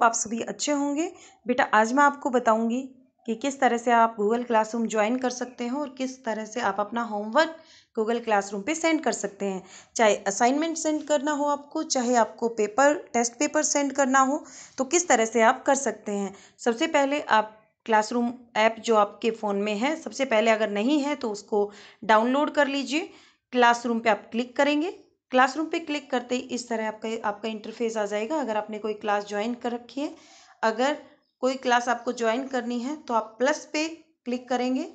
तो आप सभी अच्छे होंगे बेटा आज मैं आपको बताऊंगी कि किस तरह से आप गूगल क्लासरूम ज्वाइन कर सकते हैं और किस तरह से आप अपना होमवर्क गूगल क्लासरूम पे सेंड कर सकते हैं चाहे असाइनमेंट सेंड करना हो आपको चाहे आपको पेपर टेस्ट पेपर सेंड करना हो तो किस तरह से आप कर सकते हैं सबसे पहले आप क्लासरूम ऐप जो आपके फ़ोन में है सबसे पहले अगर नहीं है तो उसको डाउनलोड कर लीजिए क्लासरूम पे आप क्लिक करेंगे क्लासरूम पे क्लिक करते ही इस तरह आपका आपका इंटरफेस आ जाएगा अगर आपने कोई क्लास ज्वाइन कर रखी है अगर कोई क्लास आपको ज्वाइन करनी है तो आप प्लस पे क्लिक करेंगे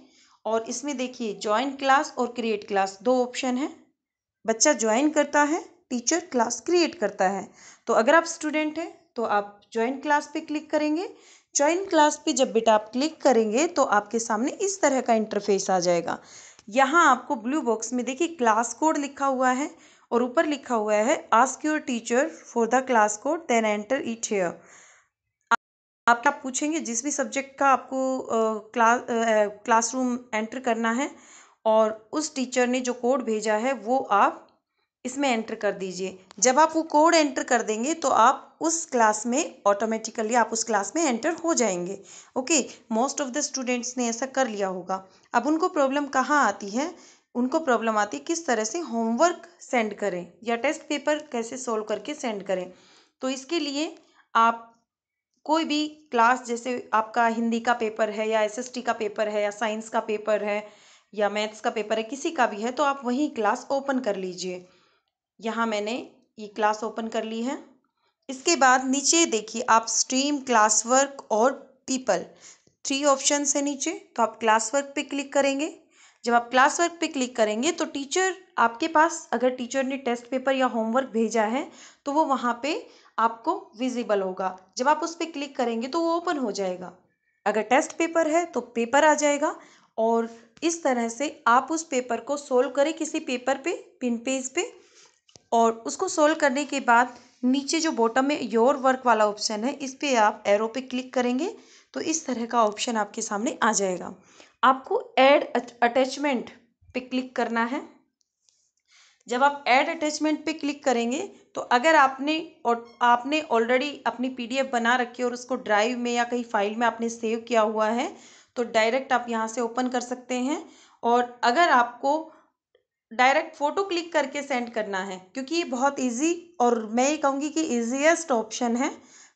और इसमें देखिए ज्वाइन क्लास और क्रिएट क्लास दो ऑप्शन है बच्चा ज्वाइन करता है टीचर क्लास क्रिएट करता है तो अगर आप स्टूडेंट हैं तो आप ज्वाइन क्लास पे क्लिक करेंगे ज्वाइन क्लास पे जब बेटा आप क्लिक करेंगे तो आपके सामने इस तरह का इंटरफेस आ जाएगा यहाँ आपको ब्लू बॉक्स में देखिए क्लास कोड लिखा हुआ है और ऊपर लिखा हुआ है ask your teacher for the class code then enter it here आप क्या पूछेंगे जिस भी सब्जेक्ट का आपको क्लास क्लासरूम एंटर करना है और उस टीचर ने जो कोड भेजा है वो आप इसमें एंटर कर दीजिए जब आप वो कोड एंटर कर देंगे तो आप उस क्लास में ऑटोमेटिकली आप उस क्लास में एंटर हो जाएंगे okay most of the students ने ऐसा कर लिया होगा अब उनको प्रॉब्लम कहाँ आती है उनको प्रॉब्लम आती है किस तरह से होमवर्क सेंड करें या टेस्ट पेपर कैसे सोल्व करके सेंड करें तो इसके लिए आप कोई भी क्लास जैसे आपका हिंदी का पेपर है या एसएसटी का पेपर है या साइंस का पेपर है या मैथ्स का पेपर है किसी का भी है तो आप वही क्लास ओपन कर लीजिए यहाँ मैंने ये क्लास ओपन कर ली है इसके बाद नीचे देखिए आप स्ट्रीम क्लास वर्क और पीपल थ्री ऑप्शन है नीचे तो आप क्लास वर्क पर क्लिक करेंगे जब आप क्लास वर्क पे क्लिक करेंगे तो टीचर आपके पास अगर टीचर ने टेस्ट पेपर या होमवर्क भेजा है तो वो वहाँ पे आपको विजिबल होगा जब आप उस पर क्लिक करेंगे तो वो ओपन हो जाएगा अगर टेस्ट पेपर है तो पेपर आ जाएगा और इस तरह से आप उस पेपर को सोल्व करें किसी पेपर पे पिन पेज पे और उसको सोल्व करने के बाद नीचे जो बॉटम में योर वर्क वाला ऑप्शन है इस पर आप एरो पे क्लिक करेंगे तो इस तरह का ऑप्शन आपके सामने आ जाएगा आपको ऐड अटैचमेंट पे क्लिक करना है जब आप ऐड अटैचमेंट पे क्लिक करेंगे तो अगर आपने और आपने ऑलरेडी अपनी पीडीएफ बना रखी है और उसको ड्राइव में या कहीं फाइल में आपने सेव किया हुआ है तो डायरेक्ट आप यहां से ओपन कर सकते हैं और अगर आपको डायरेक्ट फ़ोटो क्लिक करके सेंड करना है क्योंकि ये बहुत इजी और मैं ये कहूँगी कि ईजीएस्ट ऑप्शन है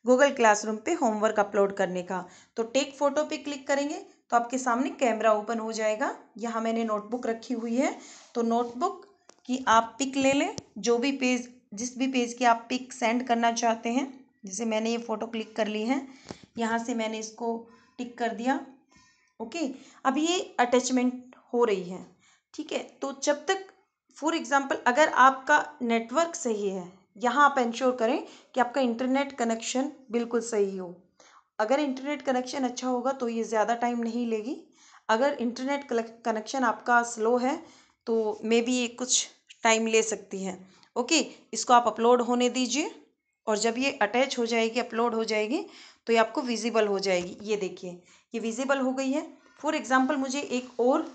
गूगल क्लासरूम पे होमवर्क अपलोड करने का तो टेक फोटो पे क्लिक करेंगे तो आपके सामने कैमरा ओपन हो जाएगा यहाँ मैंने नोटबुक रखी हुई है तो नोटबुक की आप पिक ले लें जो भी पेज जिस भी पेज की आप पिक सेंड करना चाहते हैं जैसे मैंने ये फ़ोटो क्लिक कर ली है यहाँ से मैंने इसको टिक कर दिया ओके अब ये अटैचमेंट हो रही है ठीक है तो जब तक फॉर एग्ज़ाम्पल अगर आपका नेटवर्क सही है यहाँ आप इंश्योर करें कि आपका इंटरनेट कनेक्शन बिल्कुल सही हो अगर इंटरनेट कनेक्शन अच्छा होगा तो ये ज़्यादा टाइम नहीं लेगी अगर इंटरनेट कनेक्शन आपका स्लो है तो मे बी ये कुछ टाइम ले सकती है ओके इसको आप अपलोड होने दीजिए और जब ये अटैच हो जाएगी अपलोड हो जाएगी तो ये आपको विजिबल हो जाएगी ये देखिए ये विजिबल हो गई है फॉर एग्ज़ाम्पल मुझे एक और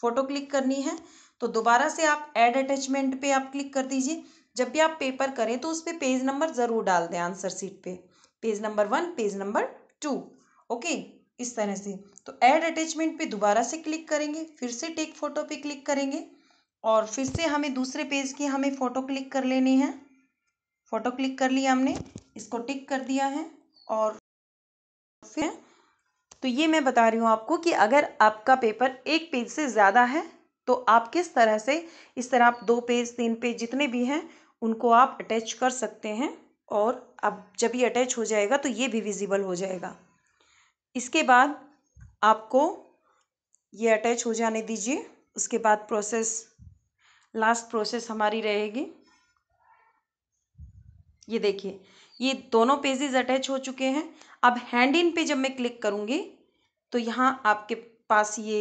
फ़ोटो क्लिक करनी है तो दोबारा से आप ऐड अटैचमेंट पे आप क्लिक कर दीजिए जब भी आप पेपर करें तो उस पर पेज नंबर ज़रूर डाल दें आंसर सीट पे page number one page number two okay इस तरह से तो ऐड अटैचमेंट पे दोबारा से क्लिक करेंगे फिर से टेक फोटो पे क्लिक करेंगे और फिर से हमें दूसरे पेज की हमें फ़ोटो क्लिक कर लेनी है फ़ोटो क्लिक कर लिया हमने इसको टिक कर दिया है और फिर तो ये मैं बता रही हूँ आपको कि अगर आपका पेपर एक पेज से ज़्यादा है तो आप किस तरह से इस तरह आप दो पेज तीन पेज जितने भी हैं उनको आप अटैच कर सकते हैं और अब जब ये अटैच हो जाएगा तो ये भी विजिबल हो जाएगा इसके बाद आपको ये अटैच हो जाने दीजिए उसके बाद प्रोसेस लास्ट प्रोसेस हमारी रहेगी ये देखिए ये दोनों पेजेस अटैच हो चुके हैं अब हैंड इन पे जब मैं क्लिक करूँगी तो यहाँ आपके पास ये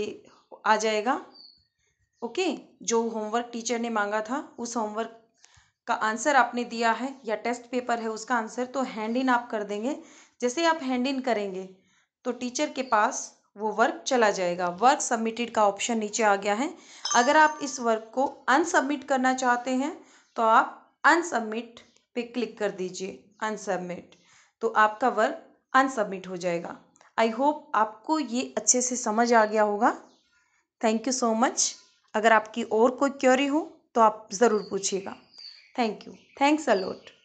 आ जाएगा ओके जो होमवर्क टीचर ने मांगा था उस होमवर्क का आंसर आपने दिया है या टेस्ट पेपर है उसका आंसर तो हैंड इन आप कर देंगे जैसे आप हैंड इन करेंगे तो टीचर के पास वो वर्क चला जाएगा वर्क सबमिटेड का ऑप्शन नीचे आ गया है अगर आप इस वर्क को अनसबमिट करना चाहते हैं तो आप अनसबमिट पे क्लिक कर दीजिए अनसबमिट तो आपका वर्क अनसबमिट हो जाएगा आई होप आपको ये अच्छे से समझ आ गया होगा थैंक यू सो मच अगर आपकी और कोई क्योरी हो तो आप ज़रूर पूछिएगा थैंक यू थैंक्स अलोट